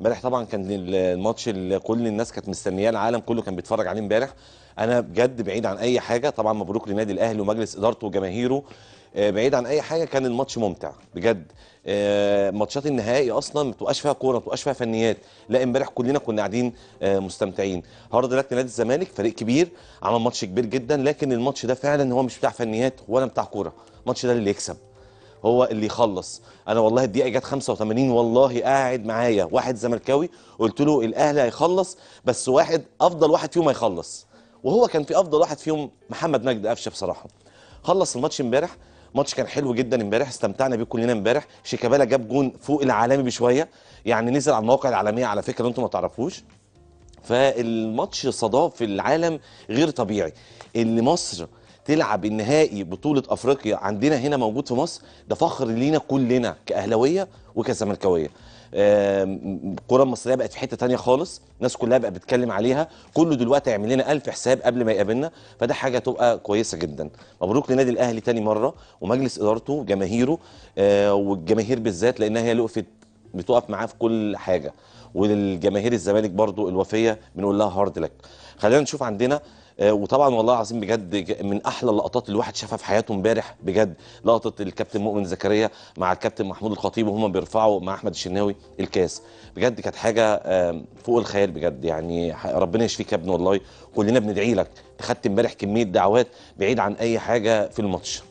امبارح طبعا كان الماتش اللي كل الناس كانت مستنياه العالم كله كان بيتفرج عليه امبارح انا بجد بعيد عن اي حاجه طبعا مبروك لنادي الاهلي ومجلس ادارته وجماهيره آه، بعيد عن اي حاجه كان الماتش ممتع بجد آه، ماتشات النهائي اصلا ما بتبقاش فيها كوره ما بتبقاش فيها فنيات لا امبارح كلنا كنا قاعدين آه، مستمتعين النهارده لك نادي الزمالك فريق كبير عمل ماتش كبير جدا لكن الماتش ده فعلا هو مش بتاع فنيات ولا بتاع كوره الماتش ده اللي يكسب هو اللي يخلص انا والله الدقيقه جت 85 والله قاعد معايا واحد زملكاوي قلت له الاهلي هيخلص بس واحد افضل واحد فيهم هيخلص وهو كان في افضل واحد فيهم محمد مجدي قفشه بصراحه خلص الماتش امبارح ماتش كان حلو جدا امبارح استمتعنا بيه كلنا امبارح شيكابالا جاب جون فوق العالمي بشويه يعني نزل على المواقع العالميه على فكره انتم ما تعرفوش فالماتش صداه في العالم غير طبيعي اللي مصر تلعب النهائي بطوله افريقيا عندنا هنا موجود في مصر ده فخر لينا كلنا كاهلاويه وكزملكاويه الكره المصريه بقت في حته تانية خالص الناس كلها بقت بتتكلم عليها كله دلوقتي يعمل لنا ألف حساب قبل ما يقابلنا فده حاجه تبقى كويسه جدا مبروك للنادي الاهلي تاني مره ومجلس ادارته جماهيره آه، والجماهير بالذات لانها هي اللي وقفت بتقف معاه في كل حاجه وللجماهير الزمالك برضو الوفيه بنقول لها هارد لك خلينا نشوف عندنا آه، وطبعا والله العظيم بجد من احلى اللقطات اللي الواحد شافها في حياته امبارح بجد لقطه الكابتن مؤمن زكريا مع الكابتن محمود الخطيب وهما بيرفعوا مع احمد الشناوي الكاس بجد كانت حاجه فوق الخيال بجد يعني ربنا يشفيك يا ابني والله كلنا بندعي لك خدت امبارح كميه دعوات بعيد عن اي حاجه في الماتش